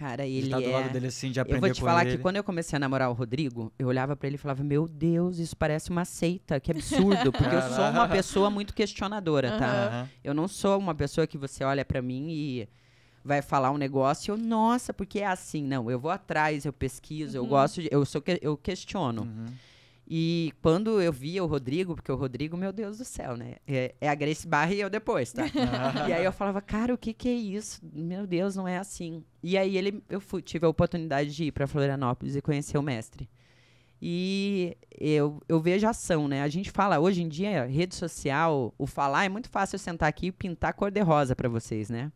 Cara, ele. De tá do lado é dele assim, de aprender Eu vou te falar ele. que quando eu comecei a namorar o Rodrigo, eu olhava para ele e falava: Meu Deus, isso parece uma seita, que absurdo. Porque eu sou uma pessoa muito questionadora, tá? Uhum. Eu não sou uma pessoa que você olha para mim e vai falar um negócio, eu, nossa, porque é assim. Não, eu vou atrás, eu pesquiso, uhum. eu gosto, de, eu, sou, eu questiono. Uhum. E quando eu via o Rodrigo, porque o Rodrigo, meu Deus do céu, né? É, é a Grace Barra e eu depois, tá? e aí eu falava, cara, o que que é isso? Meu Deus, não é assim. E aí ele, eu fui, tive a oportunidade de ir para Florianópolis e conhecer o mestre. E eu, eu vejo ação, né? A gente fala, hoje em dia, rede social, o falar é muito fácil eu sentar aqui e pintar cor de rosa para vocês, né?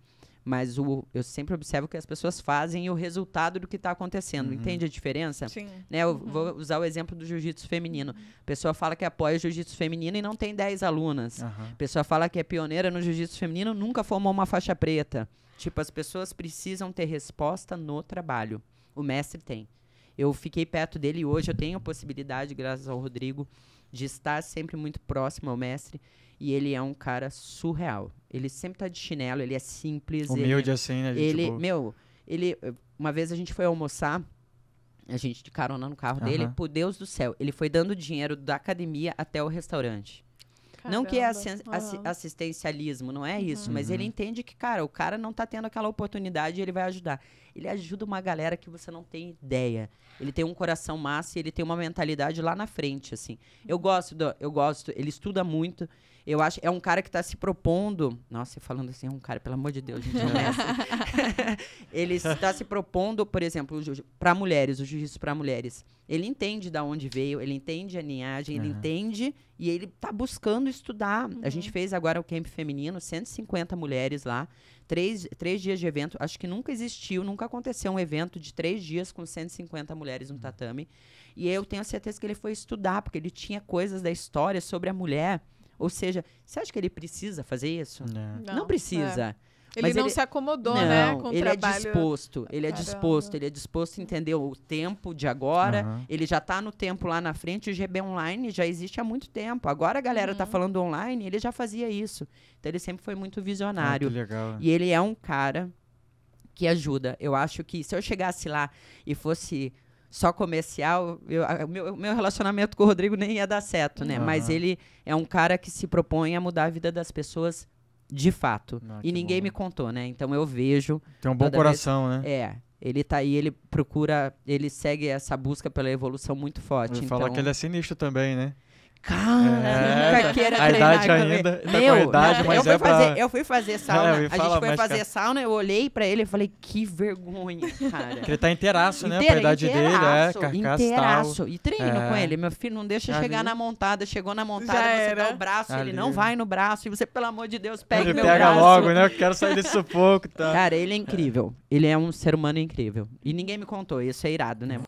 mas o, eu sempre observo que as pessoas fazem o resultado do que está acontecendo. Uhum. Entende a diferença? Sim. Né, eu uhum. vou usar o exemplo do jiu-jitsu feminino. A pessoa fala que apoia o jiu-jitsu feminino e não tem 10 alunas. Uhum. A pessoa fala que é pioneira no jiu-jitsu feminino, nunca formou uma faixa preta. Tipo, as pessoas precisam ter resposta no trabalho. O mestre tem eu fiquei perto dele e hoje eu tenho a possibilidade, graças ao Rodrigo, de estar sempre muito próximo ao mestre. E ele é um cara surreal. Ele sempre tá de chinelo, ele é simples. Humilde ele, assim, né? Ele, tipo meu, ele. Uma vez a gente foi almoçar, a gente de carona no carro uhum. dele, por Deus do céu, ele foi dando dinheiro da academia até o restaurante. Caramba. Não que é assi assistencialismo, não é isso, uhum. mas ele entende que, cara, o cara não tá tendo aquela oportunidade e ele vai ajudar. Ele ajuda uma galera que você não tem ideia. Ele tem um coração massa e ele tem uma mentalidade lá na frente, assim. Eu gosto, do, eu gosto, ele estuda muito. Eu acho é um cara que está se propondo. Nossa, falando assim, é um cara, pelo amor de Deus, gente, não é assim. ele está se propondo, por exemplo, para mulheres, o juízo para mulheres. Ele entende da onde veio, ele entende a linhagem, uhum. ele entende e ele está buscando estudar. Uhum. A gente uhum. fez agora o camp feminino, 150 mulheres lá, três, três dias de evento. Acho que nunca existiu, nunca aconteceu um evento de três dias com 150 mulheres no uhum. tatame. E eu tenho certeza que ele foi estudar, porque ele tinha coisas da história sobre a mulher. Ou seja, você acha que ele precisa fazer isso? É. Não, não precisa. É. Ele Mas não ele... se acomodou, não, né? Com ele é trabalho... é disposto. Ele é Caramba. é disposto. Ele é disposto a entender o tempo de agora. Uhum. Ele já está no tempo lá na frente. O GB Online já existe há muito tempo. Agora a galera está uhum. falando online. Ele já fazia isso. Então ele sempre foi muito visionário. Ah, legal. Né? E ele é um cara que ajuda. Eu acho que se eu chegasse lá e fosse só comercial, eu, meu, meu relacionamento com o Rodrigo nem ia dar certo, né? Uhum. Mas ele é um cara que se propõe a mudar a vida das pessoas de fato. Ah, e ninguém bom. me contou, né? Então eu vejo. Tem um bom coração, vez... né? É. Ele tá aí, ele procura, ele segue essa busca pela evolução muito forte. Ele então... fala que ele é sinistro também, né? cara, é, nunca tá queira a treinar. Idade ainda, tá Meu, idade, não, mas eu, é fui fazer, pra... eu fui fazer é, sauna, é, a gente foi fazer sauna, eu olhei pra ele e falei, que vergonha, cara. Porque ele tá inteiraço, né, Inteira, pra idade dele, é, carcaça inteiraço. E treino é. com ele, meu filho, não deixa chegar na montada, chegou na montada, Já você era. dá o braço, ali. ele não vai no braço, e você, pelo amor de Deus, pega ele meu pega braço. logo, né, eu quero sair desse pouco, Tá. Cara, ele é incrível, ele é um ser humano incrível. E ninguém me contou, isso é irado, né?